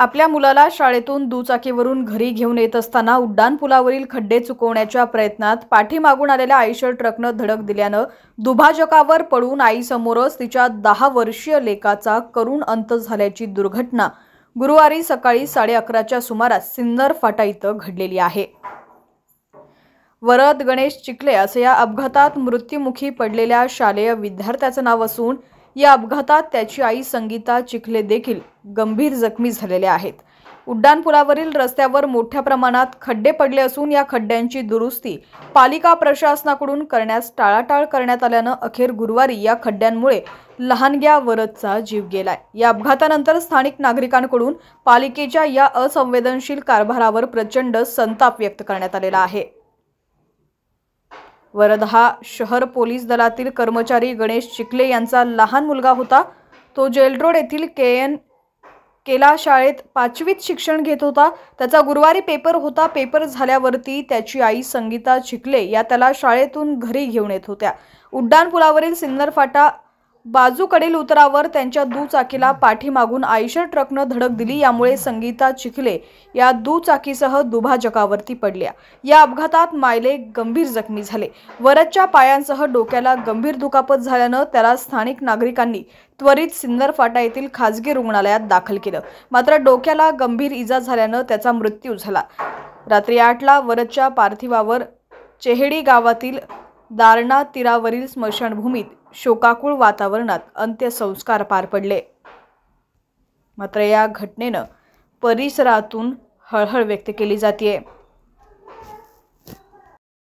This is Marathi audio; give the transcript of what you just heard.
आपल्या मुलाला शाळेतून दुचाकीवरून घरी घेऊन येत असताना उड्डाणपुलावरील खड्डे चुकवण्याच्या प्रयत्नात पाठीमागून आलेल्या आयशर ट्रकनं धडक दिल्यानं दुभाजकावर पडून आईसमोरच तिच्या दहा वर्षीय लेकाचा करुण अंत झाल्याची दुर्घटना गुरुवारी सकाळी साडे अकराच्या सुमारास सिन्नर फाटा इथं घडलेली आहे वरद गणेश चिखले असं या अपघातात मृत्यूमुखी पडलेल्या शालेय विद्यार्थ्याचं नाव असून या अपघातात त्याची आई संगीता चिखले देखील गंभीर जखमी झालेल्या आहेत उड्डाणपुलावरील रस्त्यावर मोठ्या प्रमाणात खड्डे पडले असून या खड्ड्यांची दुरुस्ती पालिका प्रशासनाकडून करण्यास टाळाटाळ करण्यात आल्यानं अखेर गुरुवारी या खड्ड्यांमुळे लहानग्या वरदचा जीव गेलाय या अपघातानंतर स्थानिक नागरिकांकडून पालिकेच्या या असंवेदनशील कारभारावर प्रचंड संताप व्यक्त करण्यात आलेला आहे वरदहा शहर पोलीस दलातील कर्मचारी गणेश चिखले यांचा लहान मुलगा होता तो जेलरोड येथील के एन केला शाळेत पाचवीत शिक्षण घेत होता त्याचा गुरुवारी पेपर होता पेपर झाल्यावरती त्याची आई संगीता चिखले या त्याला शाळेतून घरी घेऊन येत होत्या उड्डाणपुलावरील सिन्नर फाटा बाजूकडील उतरावर त्यांच्या दुचाकीला पाठीमागून आयशर ट्रकनं धडक दिली यामुळे संगीता चिखले या दुचाकीसह दुभाजकावरती पडल्या या अपघातात मायले गंभीर जखमी झाले वरदच्या पायांसह डोक्याला गंभीर दुखापत झाल्यानं त्याला स्थानिक नागरिकांनी त्वरित सिन्नर फाटा येथील खाजगी रुग्णालयात दाखल केलं मात्र डोक्याला गंभीर इजा झाल्यानं त्याचा मृत्यू झाला रात्री आठला वरदच्या पार्थिवावर चेहेडी गावातील दारणा तीरावरील स्मशानभूमीत शोकाकुळ वातावरणात अंत्यसंस्कार पार पडले मात्र या घटनेनं परिसरातून हळहळ व्यक्त केली जाते